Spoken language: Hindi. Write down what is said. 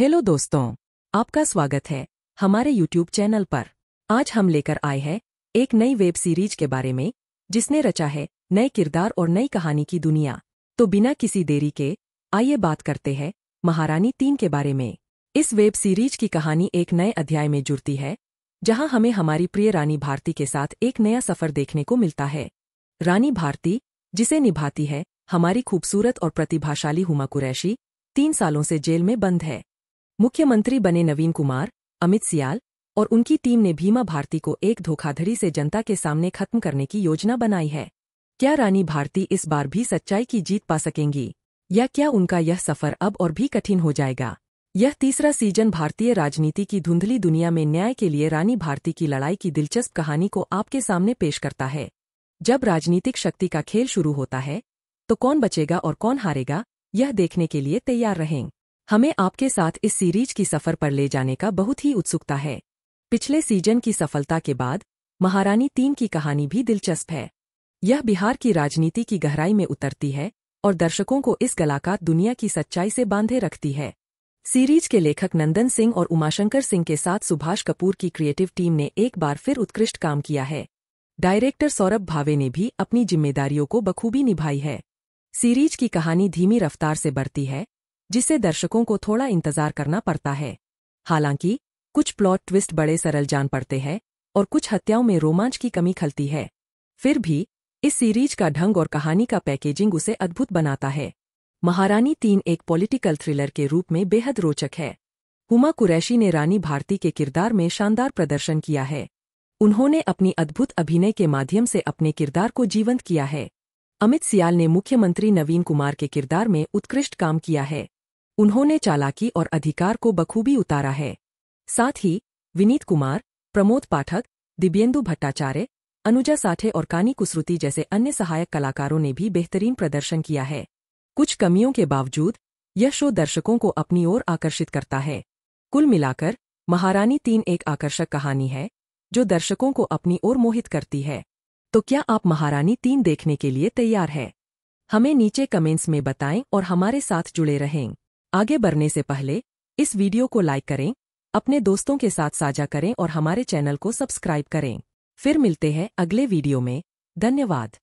हेलो दोस्तों आपका स्वागत है हमारे यूट्यूब चैनल पर आज हम लेकर आए हैं एक नई वेब सीरीज के बारे में जिसने रचा है नए किरदार और नई कहानी की दुनिया तो बिना किसी देरी के आइए बात करते हैं महारानी तीन के बारे में इस वेब सीरीज की कहानी एक नए अध्याय में जुड़ती है जहां हमें हमारी प्रिय रानी भारती के साथ एक नया सफर देखने को मिलता है रानी भारती जिसे निभाती है हमारी खूबसूरत और प्रतिभाशाली हुमा कुरैशी तीन सालों से जेल में बंद है मुख्यमंत्री बने नवीन कुमार अमित सियाल और उनकी टीम ने भीमा भारती को एक धोखाधड़ी से जनता के सामने खत्म करने की योजना बनाई है क्या रानी भारती इस बार भी सच्चाई की जीत पा सकेंगी या क्या उनका यह सफर अब और भी कठिन हो जाएगा यह तीसरा सीजन भारतीय राजनीति की धुंधली दुनिया में न्याय के लिए रानी भारती की लड़ाई की दिलचस्प कहानी को आपके सामने पेश करता है जब राजनीतिक शक्ति का खेल शुरू होता है तो कौन बचेगा और कौन हारेगा यह देखने के लिए तैयार रहें हमें आपके साथ इस सीरीज की सफर पर ले जाने का बहुत ही उत्सुकता है पिछले सीजन की सफलता के बाद महारानी तीन की कहानी भी दिलचस्प है यह बिहार की राजनीति की गहराई में उतरती है और दर्शकों को इस गलाकात दुनिया की सच्चाई से बांधे रखती है सीरीज के लेखक नंदन सिंह और उमाशंकर सिंह के साथ सुभाष कपूर की क्रिएटिव टीम ने एक बार फिर उत्कृष्ट काम किया है डायरेक्टर सौरभ भावे ने भी अपनी जिम्मेदारियों को बखूबी निभाई है सीरीज की कहानी धीमी रफ्तार से बढ़ती है जिससे दर्शकों को थोड़ा इंतजार करना पड़ता है हालांकि कुछ प्लॉट ट्विस्ट बड़े सरल जान पड़ते हैं और कुछ हत्याओं में रोमांच की कमी खलती है फिर भी इस सीरीज का ढंग और कहानी का पैकेजिंग उसे अद्भुत बनाता है महारानी तीन एक पॉलिटिकल थ्रिलर के रूप में बेहद रोचक है हुमा कुरैशी ने रानी भारती के किरदार में शानदार प्रदर्शन किया है उन्होंने अपनी अद्भुत अभिनय के माध्यम से अपने किरदार को जीवंत किया है अमित सियाल ने मुख्यमंत्री नवीन कुमार के किरदार में उत्कृष्ट काम किया है उन्होंने चालाकी और अधिकार को बखूबी उतारा है साथ ही विनीत कुमार प्रमोद पाठक दिव्येंदु भट्टाचार्य अनुजा साठे और कानी कुसरुति जैसे अन्य सहायक कलाकारों ने भी बेहतरीन प्रदर्शन किया है कुछ कमियों के बावजूद यह शो दर्शकों को अपनी ओर आकर्षित करता है कुल मिलाकर महारानी तीन एक आकर्षक कहानी है जो दर्शकों को अपनी ओर मोहित करती है तो क्या आप महारानी तीन देखने के लिए तैयार है हमें नीचे कमेंट्स में बताएं और हमारे साथ जुड़े रहें आगे बढ़ने से पहले इस वीडियो को लाइक करें अपने दोस्तों के साथ साझा करें और हमारे चैनल को सब्सक्राइब करें फिर मिलते हैं अगले वीडियो में धन्यवाद